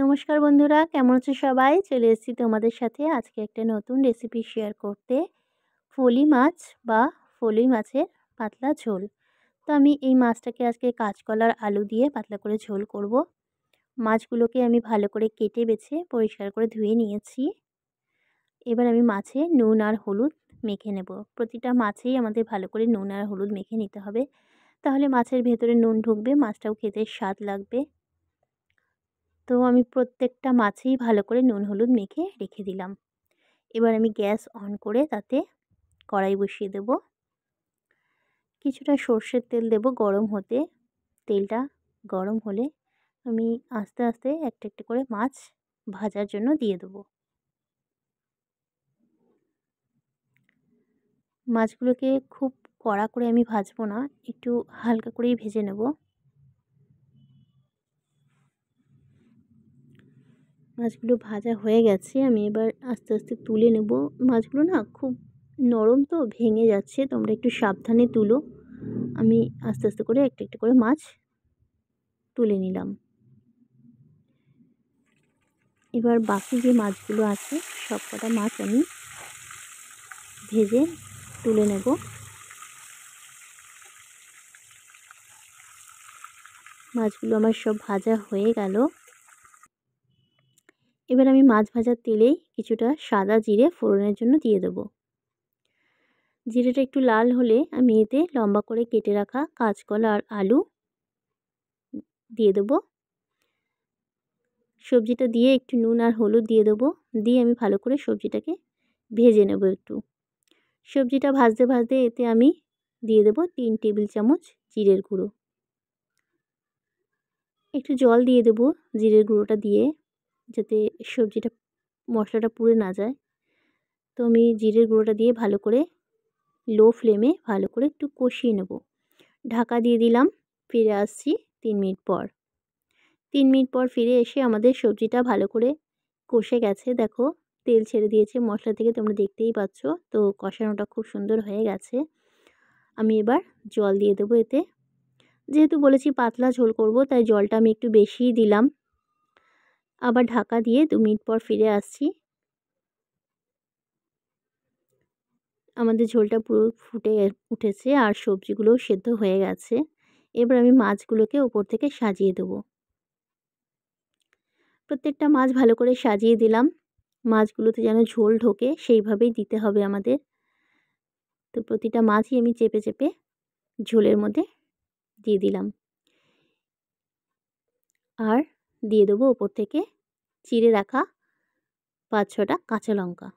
নমস্কার বন্ধুরা কেমন আছো সবাই চলে এসেছি তোমাদের সাথে আজকে একটা নতুন রেসিপি শেয়ার করতে ফলি মাছ বা ফলি মাছের পাতলা ঝোল তো আমি এই মাছটাকে আজকে কাঁচকলার আলু দিয়ে পাতলা করে ঝোল করব মাছগুলোকে আমি ভালো করে কেটে বেছে পরিষ্কার করে ধুয়ে নিয়েছি এবার আমি মাছে নুন আর হলুদ মেখে নেব প্রতিটা মাছেই আমাদের ভালো করে নুন আর হলুদ মেখে নিতে হবে তাহলে মাছের ভেতরে নুন ঢুকবে মাছটাও খেতে স্বাদ লাগবে তো আমি প্রত্যেকটা মাছেই ভালো করে নুন হলুদ মেখে রেখে দিলাম এবার আমি গ্যাস অন করে তাতে কড়াই বসিয়ে দেব কিছুটা সর্ষের তেল দেব গরম হতে তেলটা গরম হলে আমি আস্তে আস্তে একটা একটা করে মাছ ভাজার জন্য দিয়ে দেব মাছগুলোকে খুব কড়া করে আমি ভাজবো না একটু হালকা করেই ভেজে নেব মাছগুলো ভাজা হয়ে গেছে আমি এবার আস্তে আস্তে তুলে নেব মাছগুলো না খুব নরম তো ভেঙে যাচ্ছে তোমরা একটু সাবধানে তুলো আমি আস্তে আস্তে করে একটা একটা করে মাছ তুলে নিলাম এবার বাকি যে মাছগুলো আছে সব কটা মাছ আমি ভেজে তুলে নেব মাছগুলো আমার সব ভাজা হয়ে গেল এবার আমি মাছ ভাজার তেলেই কিছুটা সাদা জিরে ফোড়নের জন্য দিয়ে দেব জিরেটা একটু লাল হলে আমি এতে লম্বা করে কেটে রাখা কাঁচকলা আর আলু দিয়ে দেব সবজিটা দিয়ে একটু নুন আর হলুদ দিয়ে দেবো দিয়ে আমি ভালো করে সবজিটাকে ভেজে নেব একটু সবজিটা ভাজতে ভাজতে এতে আমি দিয়ে দেব তিন টেবিল চামচ জিরের গুঁড়ো একটু জল দিয়ে দেব জিরের গুঁড়োটা দিয়ে যাতে সবজিটা মশলাটা পুড়ে না যায় তো আমি জিরের গুঁড়োটা দিয়ে ভালো করে লো ফ্লেমে ভালো করে একটু কষিয়ে নেব ঢাকা দিয়ে দিলাম ফিরে আসছি তিন মিনিট পর তিন মিনিট পর ফিরে এসে আমাদের সবজিটা ভালো করে কষে গেছে দেখো তেল ছেড়ে দিয়েছে মশলা থেকে তোমরা দেখতেই পাচ্ছ তো কষানোটা খুব সুন্দর হয়ে গেছে আমি এবার জল দিয়ে দেবো এতে যেহেতু বলেছি পাতলা ঝোল করব তাই জলটা আমি একটু বেশিই দিলাম আবার ঢাকা দিয়ে দু মিনিট পর ফিরে আসছি আমাদের ঝোলটা পুরো ফুটে উঠেছে আর সবজিগুলো সেদ্ধ হয়ে গেছে এবার আমি মাছগুলোকে ওপর থেকে সাজিয়ে দেবো প্রত্যেকটা মাছ ভালো করে সাজিয়ে দিলাম মাছগুলোতে যেন ঝোল ঢোকে সেইভাবেই দিতে হবে আমাদের তো প্রতিটা মাছই আমি চেপে চেপে ঝোলের মধ্যে দিয়ে দিলাম আর দিয়ে দেবো ওপর থেকে চিড়ে রাখা পাঁচ ছটা কাঁচা লঙ্কা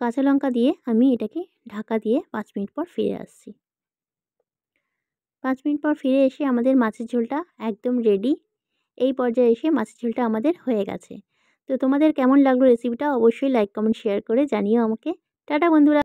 কাঁচা লঙ্কা দিয়ে আমি এটাকে ঢাকা দিয়ে পাঁচ মিনিট পর ফিরে আসছি পাঁচ মিনিট পর ফিরে এসে আমাদের মাছের ঝোলটা একদম রেডি এই পর্যায়ে এসে মাছের ঝোলটা আমাদের হয়ে গেছে তো তোমাদের কেমন লাগলো রেসিপিটা অবশ্যই লাইক কমেন্ট শেয়ার করে জানিও আমাকে টাটা বন্ধুরা